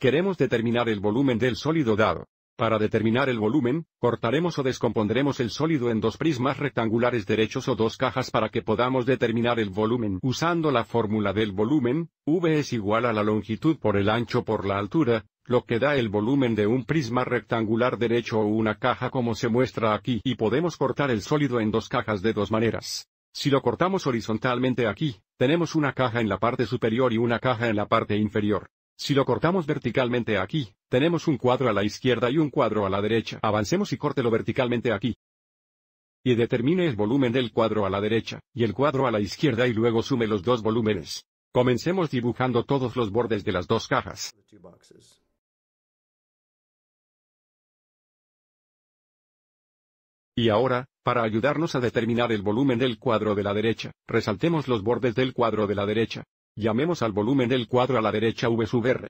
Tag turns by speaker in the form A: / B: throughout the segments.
A: Queremos determinar el volumen del sólido dado. Para determinar el volumen, cortaremos o descompondremos el sólido en dos prismas rectangulares derechos o dos cajas para que podamos determinar el volumen usando la fórmula del volumen, V es igual a la longitud por el ancho por la altura, lo que da el volumen de un prisma rectangular derecho o una caja como se muestra aquí y podemos cortar el sólido en dos cajas de dos maneras. Si lo cortamos horizontalmente aquí, tenemos una caja en la parte superior y una caja en la parte inferior. Si lo cortamos verticalmente aquí, tenemos un cuadro a la izquierda y un cuadro a la derecha. Avancemos y córtelo verticalmente aquí. Y determine el volumen del cuadro a la derecha, y el cuadro a la izquierda y luego sume los dos volúmenes. Comencemos dibujando todos los bordes de las dos cajas. Y ahora, para ayudarnos a determinar el volumen del cuadro de la derecha, resaltemos los bordes del cuadro de la derecha, Llamemos al volumen del cuadro a la derecha V sub R.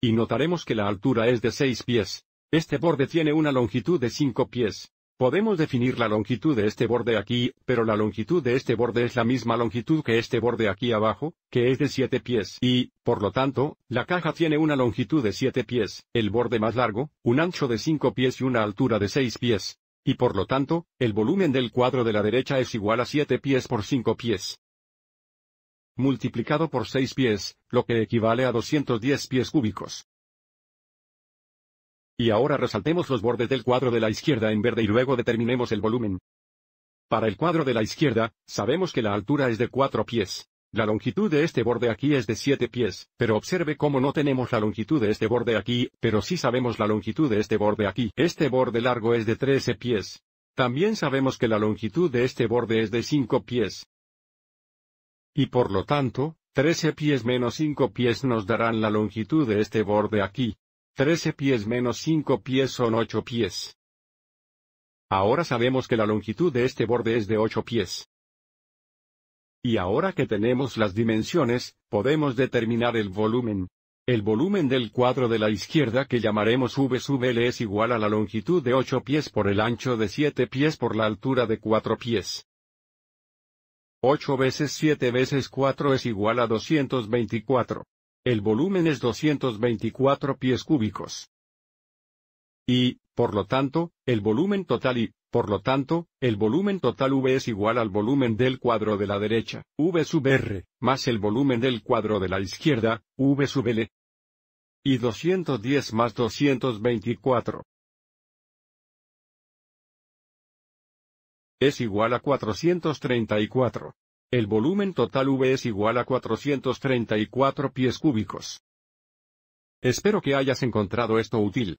A: Y notaremos que la altura es de 6 pies. Este borde tiene una longitud de 5 pies. Podemos definir la longitud de este borde aquí, pero la longitud de este borde es la misma longitud que este borde aquí abajo, que es de 7 pies, y, por lo tanto, la caja tiene una longitud de 7 pies, el borde más largo, un ancho de 5 pies y una altura de 6 pies. Y por lo tanto, el volumen del cuadro de la derecha es igual a 7 pies por 5 pies multiplicado por 6 pies, lo que equivale a 210 pies cúbicos. Y ahora resaltemos los bordes del cuadro de la izquierda en verde y luego determinemos el volumen. Para el cuadro de la izquierda, sabemos que la altura es de 4 pies. La longitud de este borde aquí es de 7 pies, pero observe cómo no tenemos la longitud de este borde aquí, pero sí sabemos la longitud de este borde aquí. Este borde largo es de 13 pies. También sabemos que la longitud de este borde es de 5 pies. Y por lo tanto, 13 pies menos 5 pies nos darán la longitud de este borde aquí. 13 pies menos 5 pies son 8 pies. Ahora sabemos que la longitud de este borde es de 8 pies. Y ahora que tenemos las dimensiones, podemos determinar el volumen. El volumen del cuadro de la izquierda que llamaremos V sub L es igual a la longitud de 8 pies por el ancho de 7 pies por la altura de 4 pies. 8 veces 7 veces 4 es igual a 224. El volumen es 224 pies cúbicos. Y, por lo tanto, el volumen total y, por lo tanto, el volumen total V es igual al volumen del cuadro de la derecha, V sub R, más el volumen del cuadro de la izquierda, V sub L. Y 210 más 224. es igual a 434. El volumen total V es igual a 434 pies cúbicos. Espero que hayas encontrado esto útil.